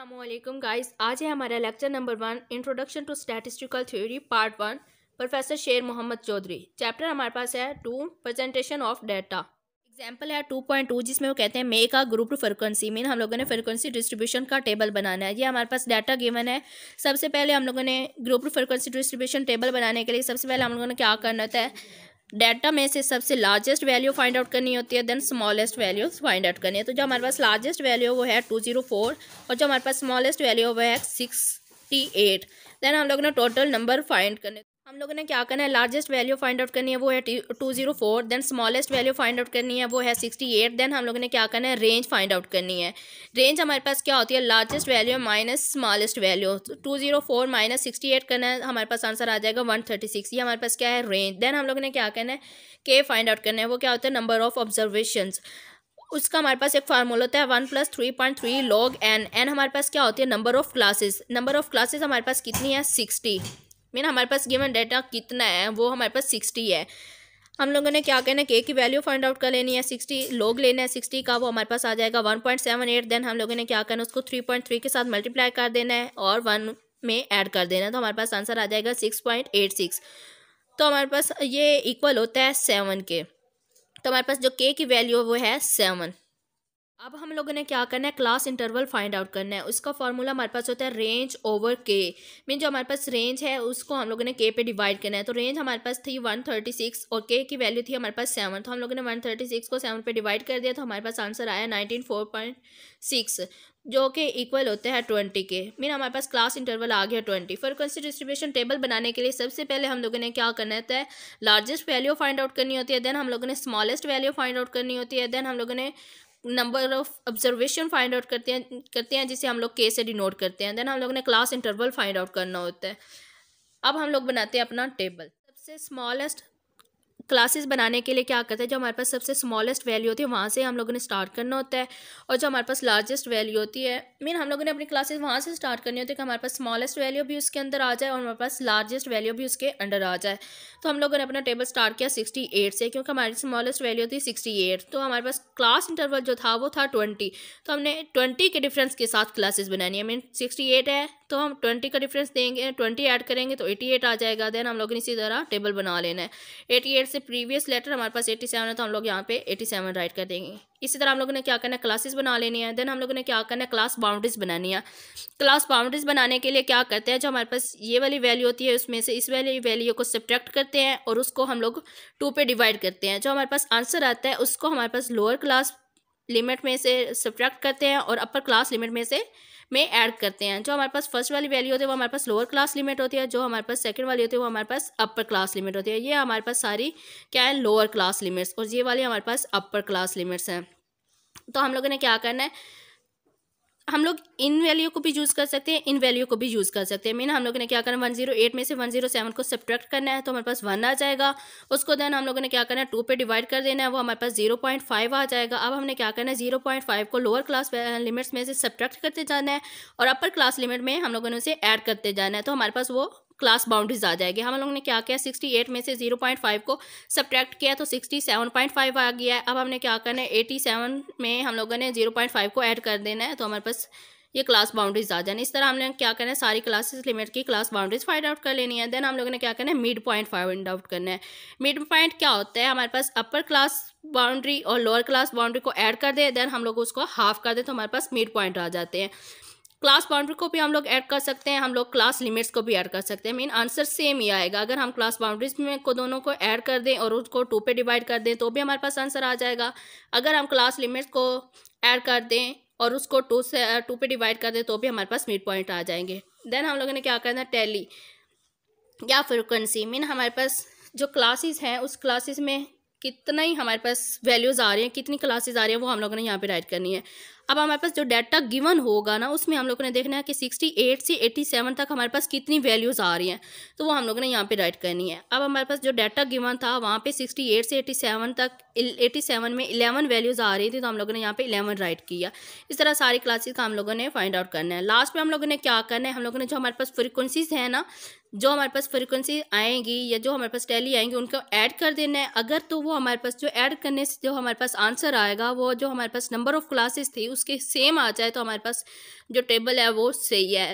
Aslam guys आज है हमारा lecture number one introduction to statistical theory part one professor Sher Mohammad Chaudhry chapter हमारे पास है two presentation of data example है टू पॉइंट टू जिसमें वो कहते हैं मे का ग्रुप फ्रिक्वेंसी मीन हम लोगों ने फ्रिक्वेंसी डिस्ट्रीब्यूशन का टेबल बनाना है ये हमारे पास डाटा गिवन है सबसे पहले हम लोगों ने ग्रुप फ्रिक्वेंसी डिस्ट्रीब्यूशन टेबल बनाने के लिए सबसे पहले हम लोगों ने क्या करना होता है डाटा में से सबसे लार्जेस्ट वैल्यू फाइंड आउट करनी होती है then smallest value find out करनी है तो जो हमारे पास लार्जेस्ट वैल्यू वो है टू जीरो फोर और जो हमारे पास स्मॉलेस्ट वैल्यू वो है सिक्सटी एट देन हम लोग ने टोटल नंबर फाइंड करने हम लोगों ने क्या करना है लार्जेस्ट वैल्यू फाइंड आउट करनी है वो है two zero four then smallest value find out करनी है वो है सिक्सटी एट देन हम लोगों ने क्या करना है रेंज फाइंड आउट करनी है रेंज हमारे पास क्या होती है largest value minus smallest value two zero four minus sixty eight करना है हमारे पास आंसर आ जाएगा वन थर्टी सिक्स ये हमारे पास क्या है रेंज देन हम लोगों ने क्या करना है के फाइंड आउट करना है वो क्या होता है नंबर ऑफ ऑब्जर्वेशन उसका हमारे पास एक फार्मूला होता है one plus three point three log N N हमारे पास क्या होती है number of classes number of classes हमारे पास कितनी है सिक्सटी मीन हमारे पास गिवन डेटा कितना है वो हमारे पास सिक्सटी है हम लोगों ने क्या करना के की वैल्यू फाइंड आउट कर लेनी है सिक्सटी लोग लेना है सिक्सटी का वो हमारे पास आ जाएगा one point seven eight then हम लोगों ने क्या करना है उसको थ्री पॉइंट थ्री के साथ मल्टीप्लाई कर देना है और वन में ऐड कर देना है तो हमारे पास आंसर आ जाएगा सिक्स पॉइंट एट सिक्स तो हमारे पास ये इक्वल होता है सेवन के तो हमारे पास जो के की वैल्यू है वो है सेवन अब हम लोगों ने क्या करना है क्लास इंटरवल फाइंड आउट करना है उसका फार्मूला हमारे पास होता है रेंज ओवर के मीन जो हमारे पास रेंज है उसको हम लोगों ने के पे डिवाइड करना है तो रेंज हमारे पास थी वन थर्टी सिक्स और के की वैल्यू थी हमारे पास सेवन तो हम लोगों ने वन थर्टी सिक्स को सेवन पे डिवाइड कर दिया तो हमारे पास आंसर आया नाइनटीन फोर पॉइंट सिक्स जो कि इक्वल होते हैं ट्वेंटी के मीन हमारे पास क्लास इंटरवल आ गया ट्वेंटी फ्रिक्वेंसी डिस्ट्रीब्यूशन टेबल बनाने के लिए सबसे पहले हम लोगों ने क्या करना होता है लार्जेस्ट वैल्यू फाइंड आउट करनी होती है देन हम लोगों ने स्मॉलेस्ट वैल्यू फाइंड आउट करनी होती है देन हम लोगों ने number of observation find out करते हैं करते हैं जिसे हम लोग के से डिनोट करते हैं देन हम लोग ने क्लास इंटरवल फाइंड आउट करना होता है अब हम लोग बनाते हैं अपना टेबल सबसे स्मॉलेस्ट क्लासेस बनाने के लिए क्या करते हैं जो हमारे पास सबसे स्मॉलेस्ट वैल्यू होती है वहाँ से हम लोगों ने स्टार्ट करना होता है और जो हमारे पास लार्जेस्ट वैल्यू होती है मीन हम लोगों ने अपनी क्लासेस वहाँ से स्टार्ट करनी होती है कि हमारे पास स्मॉलेस्ट वैल्यू भी उसके अंदर आ जाए और हमारे पास लार्जेस्ट वैल्यू भी उसके अंडर आ जाए तो हम लोगों ने अपना टेबल स्टार्ट किया सिक्सटी एट से क्योंकि हमारी स्मॉलेस्ट वैल्यू थी सिक्सटी एट तो हमारे पास क्लास इंटरवल जो था वो था ट्वेंटी तो हमने ट्वेंटी के डिफरेंस के साथ क्लासेज बनानी है मीन सिक्सटी एट है तो हम ट्वेंटी का डिफरेंस देंगे ट्वेंटी ऐड करेंगे तो एटी एट आ जाएगा देन हम लोग इसी तरह टेबल बना लेना है एटी एट से प्रीवियस लेटर हमारे पास एटी सेवन है तो हम लोग यहाँ पे एटी सेवन राइट कर देंगे इसी तरह हम लोगों ने क्या करना है क्लासेस बना लेनी है देन हम लोगों ने क्या करना है क्लास बाउंड्रीज बनानी है क्लास बाउंड्रीज बनाने के लिए क्या करते हैं जो हमारे पास ये वाली वैल्यू होती है उसमें से इस वाली वैल्यू को सब्ट्रैक्ट करते हैं और उसको हम लोग टू पे डिवाइड करते हैं जो हमारे पास आंसर आता है उसको हमारे पास लोअर क्लास लिमिट में से सब्ट्रैक्ट करते हैं और अपर क्लास लिमिट में से में ऐड करते हैं जो हमारे पास फर्स्ट वाली वैल्यू होती है वो हमारे पास लोअर क्लास लिमिट होती है जो हमारे पास सेकंड वाली होती है वो हमारे पास अपर क्लास लिमिट होती है ये हमारे पास सारी क्या है लोअर क्लास लिमिट्स और ये वाली हमारे पास अपर क्लास लिमिट्स हैं तो हम लोगों ने क्या करना है हम लोग इन वैल्यू को भी यूज़ कर सकते हैं इन वैल्यू को भी यूज़ कर सकते हैं मीन हम लोगों ने क्या करना वन जीरो एट में से वन जीरो सेवन को सब्ट्रैक्ट करना है तो हमारे पास वन आ जाएगा उसको देन हम लोगों ने क्या करना है टू तो पे डिवाइड कर देना है वो हमारे पास जीरो पॉइंट फाइव आ जाएगा अब हमने क्या करना है जीरो पॉइंट फाइव को लोअर क्लास लिमिट्स में से सब्ट्रैक्ट करते जाना है और अपर क्लास लिमिट में हम लोगों ने उसे ऐड करते जाना है तो हमारे पास वो क्लास बाउंड्रीज आ जाएगी हम लोगों ने क्या किया सिक्सटी एट में से जीरो पॉइंट फाइव को सब्ट्रैक्ट किया तो सिक्सटी सेवन पॉइंट फाइव आ गया है अब हमने क्या करना है एटी सेवन में हम लोगों ने जीरो पॉइंट फाइव को ऐड कर देना है तो हमारे पास ये क्लास बाउंड्रीज आ जाने इस तरह हमने क्या करना है सारी क्लासेस लिमिट की क्लास बाउंड्रीज फाइंड आउट कर लेनी है देन हम लोगों ने क्या करना है मिड पॉइंट फाइंड आउट करना है मिड पॉइंट क्या होता है हमारे पास अपर क्लास बाउंड्री और लोअर क्लास बाउंड्री को ऐड कर दे देन हम लोग उसको हाफ कर दे तो हमारे पास मिड पॉइंट आ जाते हैं क्लास बाउंड्री को भी हम लोग ऐड कर सकते हैं हम लोग क्लास लिमिट्स को भी ऐड कर सकते हैं मीन आंसर सेम ही आएगा अगर हम क्लास बाउंड्रीज में को दोनों को ऐड कर दें और उसको टू पे डिवाइड कर दें तो भी हमारे पास आंसर आ जाएगा अगर हम क्लास लिमिट्स को ऐड कर दें और उसको टू से टू पे डिवाइड कर दें तो भी हमारे पास मिड पॉइंट आ जाएंगे देन हम लोगों ने क्या करना है टैली या फ्रिक्वेंसी मीन हमारे पास जो क्लासेस हैं उस क्लासेस में कितना ही हमारे पास वैल्यूज़ आ रही हैं कितनी क्लासेस आ रही हैं वो हम लोगों ने यहाँ पे राइट करनी है अब हमारे पास जो डाटा गिवन होगा ना उसमें हम लोगों ने देखना है कि सिक्सटी एट से एटी सेवन तक हमारे पास कितनी वैल्यूज़ आ रही हैं तो वो हम लोगों ने यहाँ पे राइट करनी है अब हमारे पास जो डाटा गिवन था वहाँ पे सिक्सटी एट से एटी सेवन तक एटी सेवन में 11 वैल्यूज़ आ रही थी तो हम लोगों ने यहाँ पे 11 राइट किया इस तरह सारी क्लासेज का हम लोगों ने फाइंड आउट करना है लास्ट में हम लोगों ने क्या करना है हम लोगों ने जो हमारे पास फ्रिक्वेंसीज हैं ना जो हमारे पास फ्रिक्वेंसी आएंगी या जो हमारे पास टैली आएंगी उनको ऐड कर देना है अगर तो वो हमारे पास जो ऐड करने से जो हमारे पास आंसर आएगा वो जो हमारे पास नंबर ऑफ़ क्लासेस थी उस उसके सेम आ जाए तो हमारे पास जो टेबल है वो सही है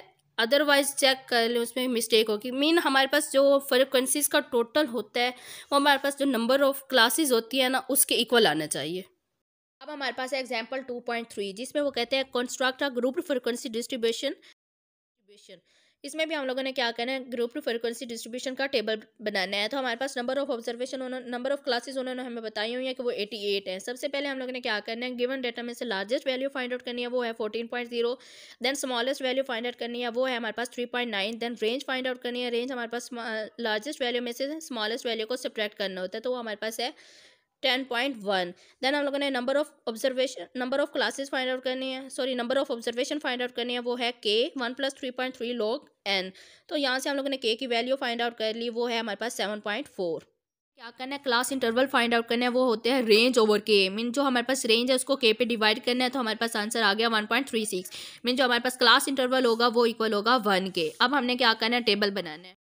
अदरवाइज चेक कर लें उसमें मिस्टेक होगी मीन हमारे पास जो फ्रिक्वेंसीज़ का टोटल होता है वो हमारे पास जो नंबर ऑफ क्लासेस होती है ना उसके इक्वल आना चाहिए अब हमारे पास है एग्जाम्पल टू पॉइंट थ्री जिसमें वो कहते हैं construct a group frequency distribution distribution इसमें भी हम लोगों ने क्या करना है ग्रुप फ्रिक्वेंसी डिस्ट्रीब्यूशन का टेबल बनाना है तो हमारे पास नंबर ऑफ ऑब्जर्वेशन उन्होंने नंबर ऑफ क्लासेस उन्होंने हमें बताई हुई है कि वो एटी एट है सबसे पहले हम लोगों ने क्या करना है गिवन डेटा में से लार्जेस्ट वैल्यू फाइंड आउट करनी है वो है fourteen point zero then smallest value find out करनी है वो है हमारे पास three point nine then range find out करनी है रेंज हमारे पास लार्जेस्ट वैल्यू में से स्मॉलेस्ट वैल्यू को सब्ट्रैक्ट करना होता है तो वो हमारे पास है टेन पॉइंट वन देन हम लोगों ने number of observation number of classes find out करनी है sorry number of observation find out करनी है वो है के one plus three point three log N तो यहाँ से हम लोगों ने के की वैल्यू फाइंड आउट कर ली वो है हमारे पास सेवन पॉइंट फोर क्या करना है क्लास इंटरवल फाइंड आउट करना है वो होते हैं रेंज ओवर के मीन जो हमारे पास रेंज है उसको के पे डिवाइड करना है तो हमारे पास आंसर आ गया one point three six mean जो हमारे पास क्लास इंटरवल होगा वो इक्वल होगा वन के अब हमने क्या करना है टेबल बनाना है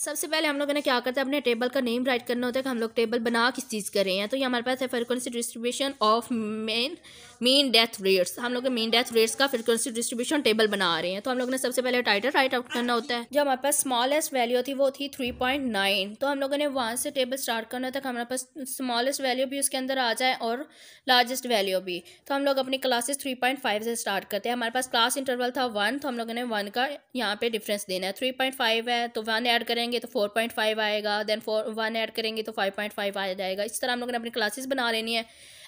सबसे पहले हम लोगों ने क्या करते हैं अपने टेबल का नेम राइट करना होता है कि हम लोग टेबल बना किस चीज़ कर रहे हैं तो ये हमारे पास है frequency distribution of men men death rates हम लोग मेन डेथ रेट्स का फ्रिक्वेंसी डिस्ट्रीब्यूशन टेबल बना रहे हैं तो हम लोगों ने सबसे पहले टाइटल राइट आउट करना होता है जो हमारे पास स्मॉलेस्ट वैल्यू थी वो थी थ्री पॉइंट नाइन तो हम लोगों ने वहाँ से टेबल स्टार्ट करना था कि हमारे पास स्मॉलेस्ट वैल्यू भी उसके अंदर आ जाए और लार्जेस्ट वैल्यू भी तो हम लोग अपनी क्लासेस थ्री पॉइंट फाइव से स्टार्ट करते हैं हमारे पास क्लास इंटरवल था वन तो हम लोगों ने वन का यहाँ पे डिफ्रेंस देना है थ्री पॉइंट फाइव है तो वन ऐड करेंगे करेंगे तो फोर पॉइंट फाइव आएगा देन फोर वन ऐड करेंगे तो फाइव पॉइंट फाइव आ जाएगा इस तरह हम लोगों ने अपनी क्लासेस बना लेनी है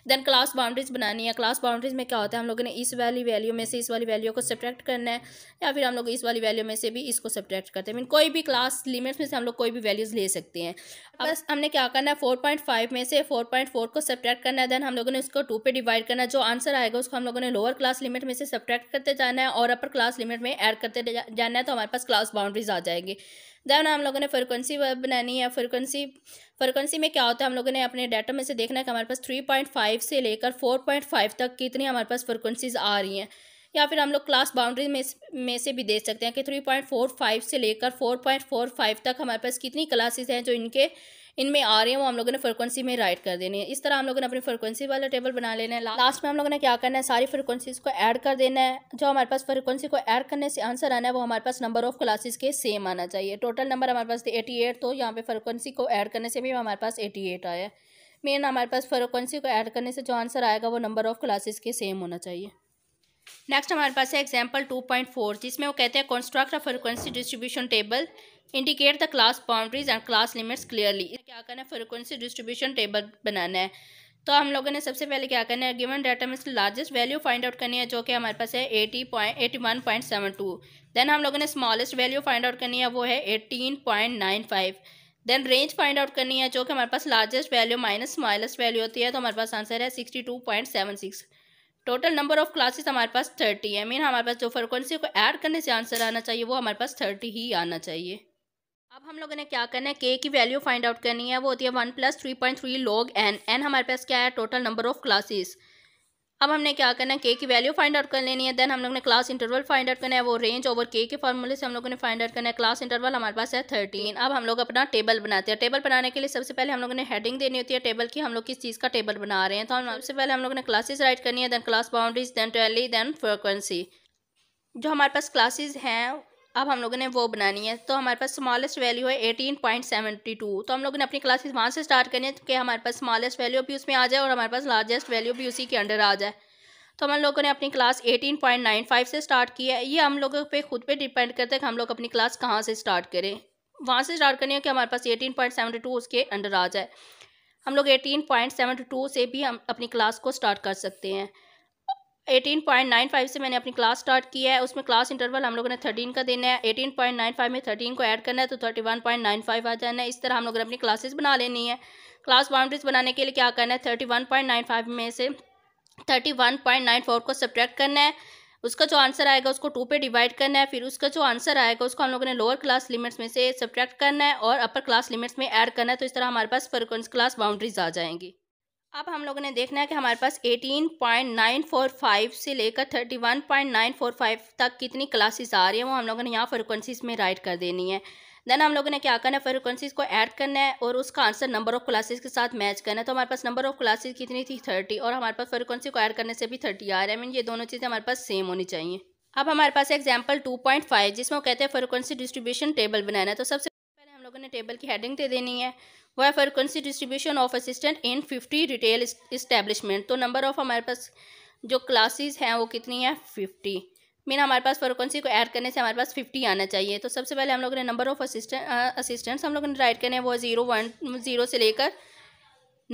देन क्लास बाउंड्रीज बनानी है क्लास बाउंड्रीज में क्या होता है हम लोगों ने इस वाली वैल्यू में से इस वाली वैल्यू को सब्ट्रैक्ट करना है या फिर हम लोग इस वाली वैल्यू में से भी इसको सब्ट्रैक्ट करते हैं मीन कोई भी क्लास लिमिट्स में से हम लोग कोई भी वैल्यूज़ ले सकते हैं बस हमने क्या करना है फोर में से फोर को सब्ट्रैक्ट करना है देन हम लोगों ने उसको टू पे डिवाइड करना है जो आंसर आएगा उसको हम लोगों ने लोअर क्लास लिमिट में से सब्ट्रैक्ट करते जाना है और अपर क्लास लिमिट में एड करते जाना है तो हमारे पास क्लास बाउंड्रीज आ जाएगी देन हम लोगों ने फ्रिक्वेंसी बनानी है फ्रिक्वेंसी फ्रिक्वेंसी में क्या होता है हम लोगों ने अपने डाटा में से देखना है कि हमारे पास थ्री पॉइंट फाइव से लेकर फोर पॉइंट फाइव तक कितनी हमारे पास फ्रिक्वेंसीज आ रही हैं या फिर हम लोग क्लास बाउंड्री में में से भी देख सकते हैं कि थ्री पॉइंट फोर फाइव से लेकर फोर पॉइंट फोर फाइव तक हमारे पास कितनी क्लासेस हैं जो इनके इनमें आ रहे हैं वो हम लोगों ने फ्रिक्वेंसी में राइट कर देनी है इस तरह हम लोगों ने अपनी फ्रिक्वेंसी वाला टेबल बना लेना है लास्ट में हम लोगों ने क्या करना है सारी फ्रिक्वेंसीज को ऐड कर देना है जो हमारे पास फ्रिक्वेंसी को ऐड करने से आंसर आना है वो हमारे पास नंबर ऑफ क्लासेस के सेम आना चाहिए टोटल नंबर हमारे पास एटी एटी तो यहाँ पे फ्रिक्वेंसी को ऐड करने से भी हमारे पास एटी आया है मेन हमारे पास फ्रिक्वेंसी को ऐड करने से जो आंसर आएगा वो नंबर ऑफ क्लासेस के सेम होना चाहिए नेक्स्ट हमारे पास है एग्जाम्पल टू पॉइंट फोर जिसमें वो कहते हैं construct a frequency distribution table indicate the class boundaries and class limits clearly क्या करना है फ्रिक्वेंसी डिस्ट्रीब्यूशन टेबल बनाना है तो हम लोगों ने सबसे पहले क्या करना है गिवन डाटा में लार्जेस्ट वैल्यू फाइंड आउट करनी है जो कि हमारे पास है eighty point eighty one point seven two then हम लोगों ने स्मॉलेस्ट वैल्यू फाइंड आउट करनी है वो है eighteen point nine five then range find out करनी है जो कि हमारे पास largest value minus smallest value होती है तो हमारे पास आंसर है sixty two point seven six total number of classes हमारे पास थर्टी है मीन हमारे पास जो फ्रिक्वेंसी को ऐड करने से आंसर आना चाहिए वो हमारे पास थर्टी ही आना चाहिए अब हम लोगों ने क्या करना है के की वैल्यू फाइंड आउट करनी है वो होती है one plus three point three log N N हमारे पास क्या है टोटल नंबर ऑफ क्लासेस अब हमने क्या करना है के की वैल्यू फाइंड आउट कर लेनी है देन हम लोग ने क्लास इंटरवल फाइंड आउट करना है वो रेंज ओवर के के फॉर्मूले से हम लोगों ने फाइंड आउट करना है क्लास इंटरवल हमारे पास है थर्टीन अब हम लोग अपना टेबल बनाते हैं टेबल बनाने के लिए सबसे पहले हम लोगों ने हेडिंग देनी होती है टेबल की हम लोग किस चीज़ का टेबल बना रहे हैं तो हम सबसे पहले हम लोगों ने क्लासेज राइट करनी है then class boundaries then tally then frequency जो हमारे पास क्लासेज हैं अब हम लोगों ने वो बनानी है तो हमारे पास स्मॉलेस्ट वैल्यू है एटीन पॉइंट सेवेंटी टू तो हम लोगों ने अपनी क्लासेस वहाँ से स्टार्ट करनी है कि हमारे पास स्मॉलेस्ट वैल्यू भी उसमें आ जाए और हमारे पास लार्जेस्ट वैल्यू भी उसी के अंडर आ जाए तो हम लोगों ने अपनी class eighteen point nine five से स्टार्ट किया है ये हम लोगों पर खुद पर डिपेंड करता है कि हम लोग अपनी क्लास कहाँ से स्टार्ट करें वहाँ से स्टार्ट करनी है कि हमारे पास एटीन पॉइंट टू उसके अंडर आ जाए हम लोग एटीन पॉइंट टू से भी हम अपनी क्लास को स्टार्ट कर सकते हैं एटीन पॉइंट नाइन फाइव से मैंने अपनी क्लास स्टार्ट किया है उसमें क्लास इंटरवल हम लोगों ने थर्टीन का देना है एटीन पॉइंट नाइन फाइव में थर्टीन को ऐड करना है तो thirty one point nine five आ जाना है इस तरह हम लोगों ने अपनी क्लासेस बना लेनी है क्लास बाउंड्रीज बनाने के लिए क्या करना है thirty one point nine five में से thirty one point nine four को सब्ट्रैक्ट करना है उसका जो आंसर आएगा उसको टू पे डिवाइड करना है फिर उसका जो आंसर आएगा उसको हम लोगों ने लोअर क्लास लिमिट्स में से सब्ट्रैक्ट करना है और अपर क्लास लिमिट्स में ऐड करना है तो इस तरह हमारे पास फर्क क्लास बाउंड्रीज आ जाएंगी अब हम लोगों ने देखना है कि हमारे पास 18.945 से लेकर 31.945 तक कितनी क्लासेस आ रही हैं वो हम लोगों ने यहाँ फ्रिक्वेंसीज में राइट कर देनी है देन हम लोगों ने क्या करना है फ्रिक्वेंसीज को ऐड करना है और उसका आंसर नंबर ऑफ क्लासेस के साथ मैच करना है तो हमारे पास नंबर ऑफ क्लासेस कितनी थी थर्टी और हमारे पास फ्रिक्वेंसी को ऐड करने से भी थर्टी आ रहा है मीन ये दोनों चीज़ें हमारे पास सेम होनी चाहिए अब हमारे पास एग्जाम्पल फाइव जिसमें वो कहते हैं फ्रिक्वेंसी डिस्ट्रीब्यूशन टेबल बनाना है तो सबसे पहले हम लोगों ने टेबल की हेडिंग दे देनी है frequency distribution of assistant in fifty retail establishment तो नंबर ऑफ हमारे पास जो क्लासेस हैं वो कितनी है फिफ्टी मीन हमारे पास फ्रिक्वेंसी को ऐड करने से हमारे पास फिफ्टी आना चाहिए तो सबसे पहले हम लोग ने नंबर ऑफ असिस्टेंट असिस्टेंट्स हम लोग ने राइट करने वो जीरो वन जीरो से लेकर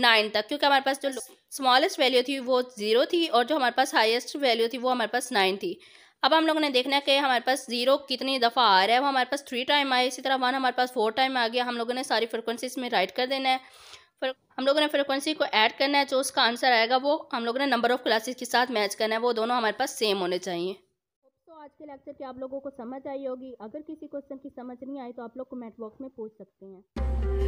नाइन तक क्योंकि हमारे पास जो स्मॉलेस्ट वैल्यू थी वो ज़ीरो थी और जो हमारे पास हाईएस्ट वैल्यू थी वो हमारे पास नाइन थी अब हम लोगों ने देखना है कि हमारे पास जीरो कितनी दफ़ा आ रहा है वो हमारे पास थ्री टाइम आया इसी तरह वन हमारे पास फोर टाइम आ गया हम लोगों ने सारी फ्रिक्वेंसी इसमें राइट कर देना है फिर हम लोगों ने फ्रिक्वेंसी को ऐड करना है जो उसका आंसर आएगा वो हम लोगों ने नंबर ऑफ़ क्लासेस के साथ मैच करना है वो दोनों हमारे पास सेम होने चाहिए तो आज के लेक्चर की आप लोगों को समझ आई होगी अगर किसी क्वेश्चन की समझ नहीं आई तो आप लोग कमेंट बॉक्स में पूछ सकते हैं